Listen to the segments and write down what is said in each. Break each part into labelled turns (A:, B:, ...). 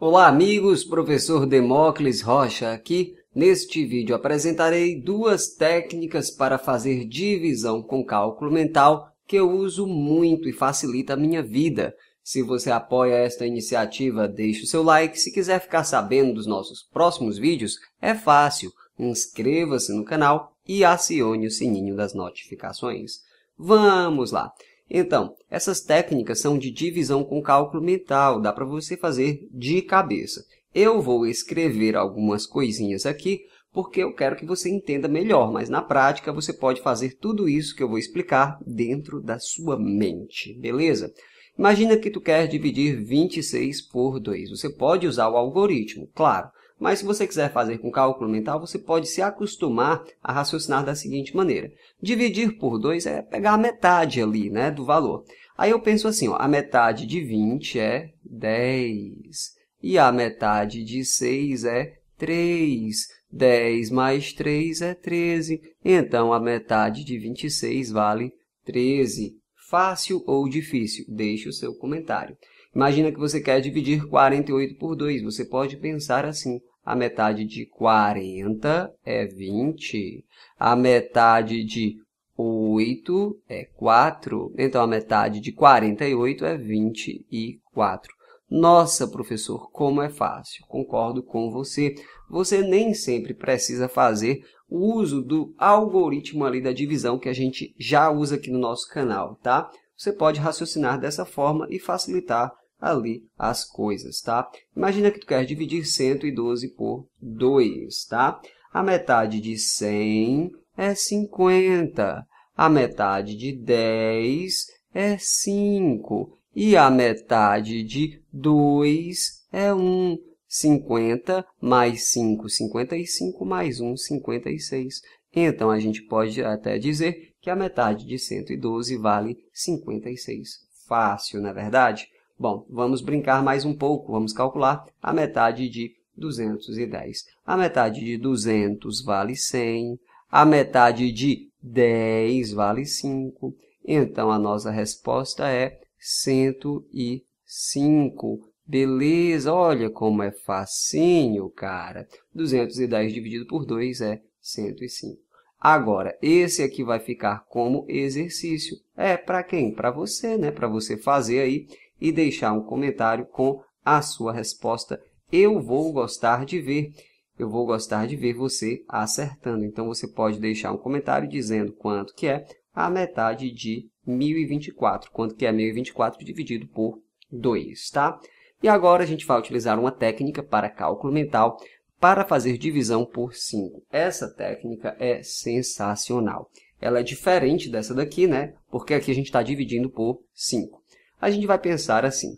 A: Olá, amigos. Professor Demócles Rocha aqui. Neste vídeo apresentarei duas técnicas para fazer divisão com cálculo mental que eu uso muito e facilita a minha vida. Se você apoia esta iniciativa, deixe o seu like. Se quiser ficar sabendo dos nossos próximos vídeos, é fácil. Inscreva-se no canal e acione o sininho das notificações. Vamos lá! Então, essas técnicas são de divisão com cálculo mental, dá para você fazer de cabeça. Eu vou escrever algumas coisinhas aqui porque eu quero que você entenda melhor, mas na prática você pode fazer tudo isso que eu vou explicar dentro da sua mente, beleza? Imagina que tu quer dividir 26 por 2. Você pode usar o algoritmo, claro, mas se você quiser fazer com cálculo mental, você pode se acostumar a raciocinar da seguinte maneira. Dividir por 2 é pegar a metade ali, né, do valor. Aí eu penso assim, ó, a metade de 20 é 10 e a metade de 6 é 3. 10 mais 3 é 13, então a metade de 26 vale 13 fácil ou difícil? Deixe o seu comentário. Imagina que você quer dividir 48 por 2. Você pode pensar assim: a metade de 40 é 20, a metade de 8 é 4, então a metade de 48 é 24. Nossa, professor, como é fácil. Concordo com você. Você nem sempre precisa fazer o uso do algoritmo ali da divisão que a gente já usa aqui no nosso canal, tá? Você pode raciocinar dessa forma e facilitar ali as coisas, tá? Imagina que tu quer dividir 112 por 2, tá? A metade de 100 é 50, a metade de 10 é 5 e a metade de 2 é 1. 50 mais 5, 55, mais 1, 56. Então, a gente pode até dizer que a metade de 112 vale 56. Fácil, não é verdade? Bom, vamos brincar mais um pouco, vamos calcular a metade de 210. A metade de 200 vale 100, a metade de 10 vale 5. Então, a nossa resposta é 105. Beleza, olha como é facinho, cara. 210 dividido por 2 é 105. Agora, esse aqui vai ficar como exercício. É, para quem? Para você, né? Para você fazer aí e deixar um comentário com a sua resposta. Eu vou gostar de ver. Eu vou gostar de ver você acertando. Então, você pode deixar um comentário dizendo quanto que é a metade de 1024. Quanto que é 1024 dividido por 2, tá? E agora a gente vai utilizar uma técnica para cálculo mental para fazer divisão por 5. Essa técnica é sensacional. Ela é diferente dessa daqui, né? Porque aqui a gente está dividindo por 5. A gente vai pensar assim.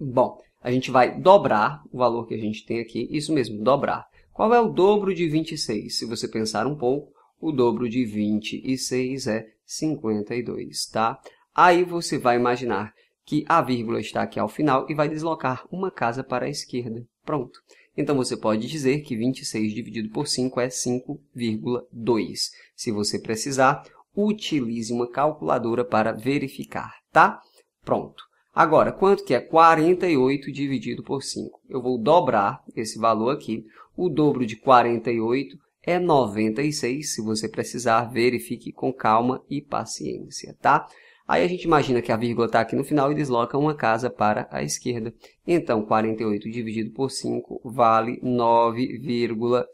A: Bom, a gente vai dobrar o valor que a gente tem aqui. Isso mesmo, dobrar. Qual é o dobro de 26? Se você pensar um pouco, o dobro de 26 é 52, tá? Aí você vai imaginar que a vírgula está aqui ao final e vai deslocar uma casa para a esquerda. Pronto. Então, você pode dizer que 26 dividido por 5 é 5,2. Se você precisar, utilize uma calculadora para verificar, tá? Pronto. Agora, quanto que é 48 dividido por 5? Eu vou dobrar esse valor aqui. O dobro de 48 é 96. Se você precisar, verifique com calma e paciência, tá? Aí a gente imagina que a vírgula está aqui no final e desloca uma casa para a esquerda. Então, 48 dividido por 5 vale 9,6.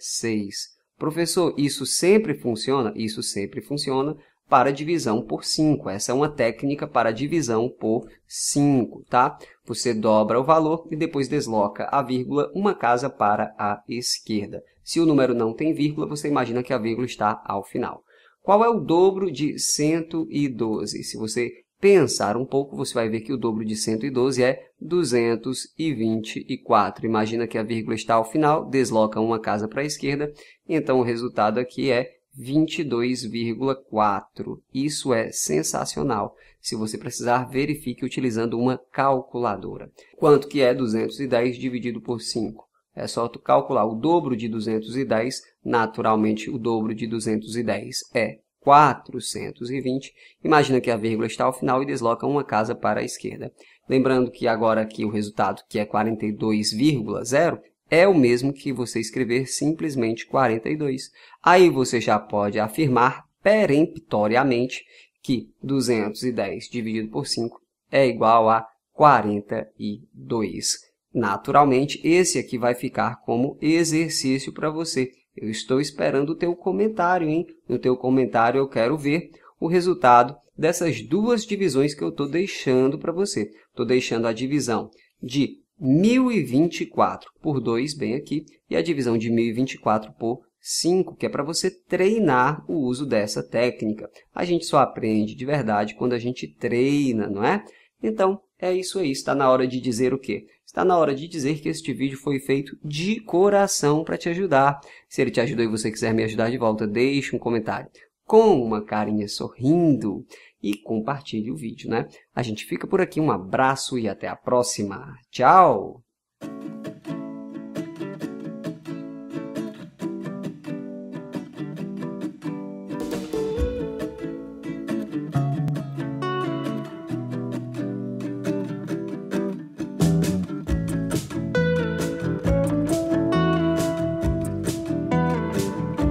A: Professor, isso sempre funciona? Isso sempre funciona para divisão por 5. Essa é uma técnica para divisão por 5, tá? Você dobra o valor e depois desloca a vírgula uma casa para a esquerda. Se o número não tem vírgula, você imagina que a vírgula está ao final. Qual é o dobro de 112? Se você pensar um pouco, você vai ver que o dobro de 112 é 224. Imagina que a vírgula está ao final, desloca uma casa para a esquerda, então o resultado aqui é 22,4. Isso é sensacional. Se você precisar, verifique utilizando uma calculadora. Quanto que é 210 dividido por 5? É só tu calcular o dobro de 210, naturalmente o dobro de 210 é 420. Imagina que a vírgula está ao final e desloca uma casa para a esquerda. Lembrando que agora aqui o resultado, que é 42,0, é o mesmo que você escrever simplesmente 42. Aí você já pode afirmar peremptoriamente que 210 dividido por 5 é igual a 42. Naturalmente, esse aqui vai ficar como exercício para você. Eu estou esperando o teu comentário, hein? No teu comentário eu quero ver o resultado dessas duas divisões que eu estou deixando para você. Estou deixando a divisão de 1024 por 2 bem aqui e a divisão de 1024 por 5, que é para você treinar o uso dessa técnica. A gente só aprende de verdade quando a gente treina, não é? Então, é isso aí. Está na hora de dizer o quê? está na hora de dizer que este vídeo foi feito de coração para te ajudar. Se ele te ajudou e você quiser me ajudar de volta, deixe um comentário com uma carinha sorrindo e compartilhe o vídeo, né? A gente fica por aqui, um abraço e até a próxima. Tchau!